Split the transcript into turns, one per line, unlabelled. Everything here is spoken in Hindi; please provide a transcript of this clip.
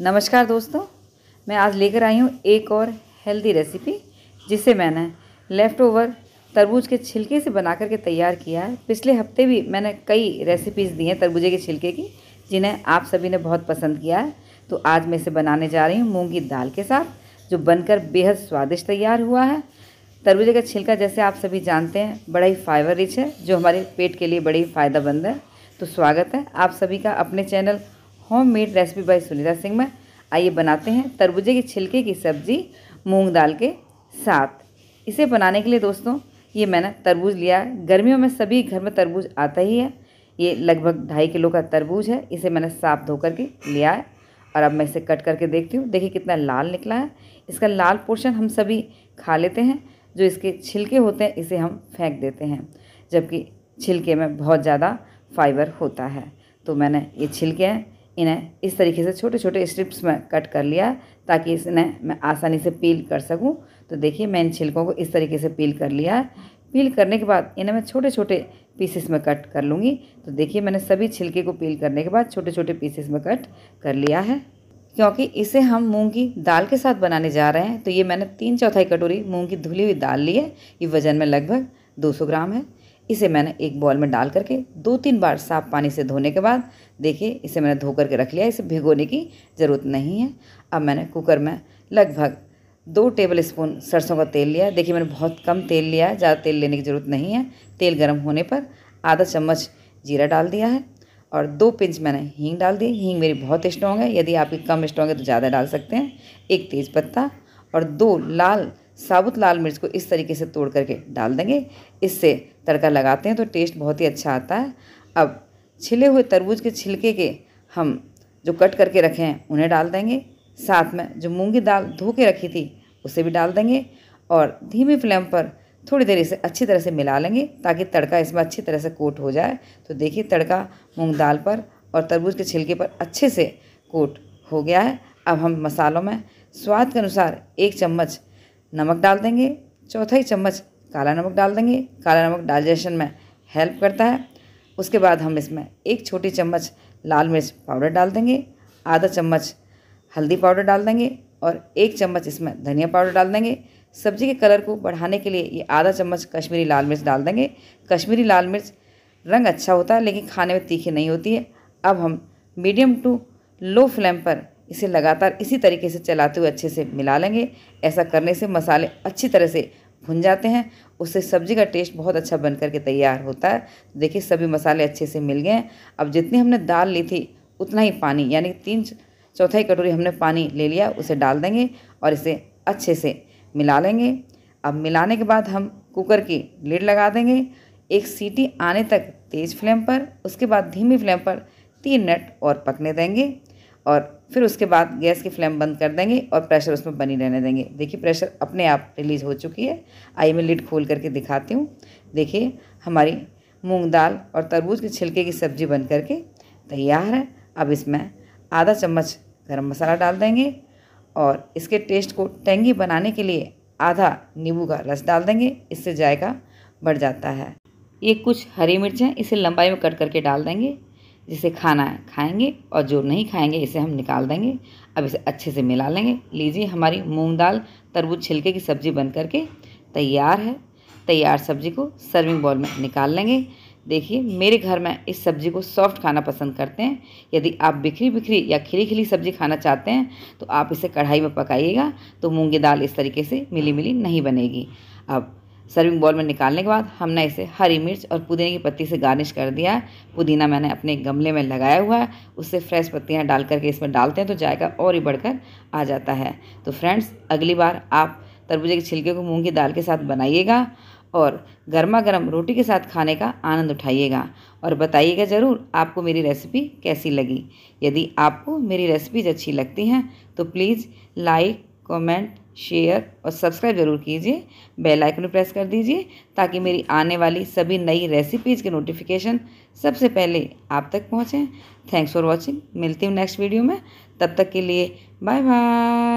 नमस्कार दोस्तों मैं आज लेकर आई हूँ एक और हेल्दी रेसिपी जिसे मैंने लेफ़्ट ओवर तरबूज के छिलके से बना करके तैयार किया है पिछले हफ्ते भी मैंने कई रेसिपीज़ दी हैं तरबूजे के छिलके की जिन्हें आप सभी ने बहुत पसंद किया है तो आज मैं इसे बनाने जा रही हूँ मूँग की दाल के साथ जो बनकर बेहद स्वादिष्ट तैयार हुआ है तरबूजे का छिलका जैसे आप सभी जानते हैं बड़ा ही फाइबर रिच है जो हमारे पेट के लिए बड़ी ही फ़ायदा है तो स्वागत है आप सभी का अपने channel homemade recipe by Sunita Singh में आइए बनाते हैं तरबूजे के छिलके की सब्ज़ी मूंग दाल के साथ इसे बनाने के लिए दोस्तों ये मैंने तरबूज लिया है गर्मियों में सभी घर में तरबूज आता ही है ये लगभग ढाई किलो का तरबूज है इसे मैंने साफ धो करके लिया है और अब मैं इसे कट करके देखती हूँ देखिए कितना लाल निकला है इसका लाल पोर्शन हम सभी खा लेते हैं जो इसके छिलके होते हैं इसे हम फेंक देते हैं जबकि छिलके में बहुत ज़्यादा फाइबर होता है तो मैंने ये छिलके हैं इन्हें इस तरीके से छोटे छोटे स्ट्रिप्स में कट कर लिया ताकि इसने मैं आसानी से पील कर सकूं तो देखिए मैं इन छिलकों को इस तरीके से पील कर लिया पील करने के बाद इन्हें मैं छोटे छोटे पीसेस में कट कर लूँगी तो देखिए मैंने सभी छिलके को पील करने के बाद छोटे छोटे पीसेस में कट कर लिया है क्योंकि इसे हम मूँग की दाल के साथ बनाने जा रहे हैं तो ये मैंने तीन चौथाई कटोरी मूँग की धुली हुई दाल ली है ये वज़न में लगभग दो ग्राम है इसे मैंने एक बॉल में डाल करके दो तीन बार साफ पानी से धोने के बाद देखिए इसे मैंने धो करके रख लिया इसे भिगोने की ज़रूरत नहीं है अब मैंने कुकर में लगभग दो टेबल स्पून सरसों का तेल लिया देखिए मैंने बहुत कम तेल लिया है ज़्यादा तेल लेने की ज़रूरत नहीं है तेल गर्म होने पर आधा चम्मच जीरा डाल दिया है और दो पिंच मैंने हींग डाल दी हींग मेरी बहुत स्ट्रॉन्ग है यदि आपकी कम स्ट्रॉन्ग है तो ज़्यादा डाल सकते हैं एक पत्ता और दो लाल साबुत लाल मिर्च को इस तरीके से तोड़ करके डाल देंगे इससे तड़का लगाते हैं तो टेस्ट बहुत ही अच्छा आता है अब छिले हुए तरबूज के छिलके के हम जो कट करके रखे हैं उन्हें डाल देंगे साथ में जो मूंगी दाल धो के रखी थी उसे भी डाल देंगे और धीमी फ्लेम पर थोड़ी देर इसे अच्छी तरह से मिला लेंगे ताकि तड़का इसमें अच्छी तरह से कोट हो जाए तो देखिए तड़का मूंग दाल पर और तरबूज के छिलके पर अच्छे से कोट हो गया है अब हम मसालों में स्वाद के अनुसार एक चम्मच नमक डाल देंगे चौथाई चम्मच काला नमक डाल देंगे काला नमक डाइजेशन में हेल्प करता है उसके बाद हम इसमें एक छोटी चम्मच लाल मिर्च पाउडर डाल देंगे आधा चम्मच हल्दी पाउडर डाल देंगे और एक चम्मच इसमें धनिया पाउडर डाल देंगे सब्जी के कलर को बढ़ाने के लिए ये आधा चम्मच कश्मीरी लाल मिर्च डाल देंगे कश्मीरी लाल मिर्च रंग अच्छा होता है लेकिन खाने में तीखी नहीं होती है अब हम मीडियम टू लो फ्लेम पर इसे लगातार इसी तरीके से चलाते हुए अच्छे से मिला लेंगे ऐसा करने से मसाले अच्छी तरह से भुन जाते हैं उससे सब्जी का टेस्ट बहुत अच्छा बन करके तैयार होता है देखिए सभी मसाले अच्छे से मिल गए हैं अब जितनी हमने दाल ली थी उतना ही पानी यानी तीन चौथाई कटोरी हमने पानी ले लिया उसे डाल देंगे और इसे अच्छे से मिला लेंगे अब मिलाने के बाद हम कुकर की लीड लगा देंगे एक सीटी आने तक तेज़ फ्लेम पर उसके बाद धीमी फ्लेम पर तीन मिनट और पकने देंगे और फिर उसके बाद गैस की फ्लेम बंद कर देंगे और प्रेशर उसमें बनी रहने देंगे देखिए प्रेशर अपने आप रिलीज हो चुकी है आई मैं लिड खोल करके दिखाती हूँ देखिए हमारी मूंग दाल और तरबूज के छिलके की सब्ज़ी बन करके तैयार है अब इसमें आधा चम्मच गरम मसाला डाल देंगे और इसके टेस्ट को टेंगी बनाने के लिए आधा नींबू का रस डाल देंगे इससे जायका बढ़ जाता है ये कुछ हरी मिर्च हैं इसे लंबाई में कट करके डाल देंगे जिसे खाना है खाएंगे और जो नहीं खाएंगे इसे हम निकाल देंगे अब इसे अच्छे से मिला लेंगे लीजिए हमारी मूंग दाल तरबूज छिलके की सब्ज़ी बन करके तैयार है तैयार सब्ज़ी को सर्विंग बॉल में निकाल लेंगे देखिए मेरे घर में इस सब्ज़ी को सॉफ्ट खाना पसंद करते हैं यदि आप बिखरी बिखरी या खिली खिली सब्ज़ी खाना चाहते हैं तो आप इसे कढ़ाई में पकाइएगा तो मूँगी दाल इस तरीके से मिली मिली नहीं बनेगी अब सर्विंग बॉल में निकालने के बाद हमने इसे हरी मिर्च और पुदीने की पत्ती से गार्निश कर दिया है पुदीना मैंने अपने गमले में लगाया हुआ है उससे फ्रेश पत्तियाँ डाल करके इसमें डालते हैं तो जायका और ही बढ़कर आ जाता है तो फ्रेंड्स अगली बार आप तरबूजे के छिलके को मूँग की दाल के साथ बनाइएगा और गर्मा गर्म रोटी के साथ खाने का आनंद उठाइएगा और बताइएगा ज़रूर आपको मेरी रेसिपी कैसी लगी यदि आपको मेरी रेसिपीज अच्छी लगती हैं तो प्लीज़ लाइक कमेंट शेयर और सब्सक्राइब जरूर कीजिए बेल आइकन प्रेस कर दीजिए ताकि मेरी आने वाली सभी नई रेसिपीज़ के नोटिफिकेशन सबसे पहले आप तक पहुँचें थैंक्स फॉर वॉचिंग मिलती हूँ नेक्स्ट वीडियो में तब तक के लिए बाय बाय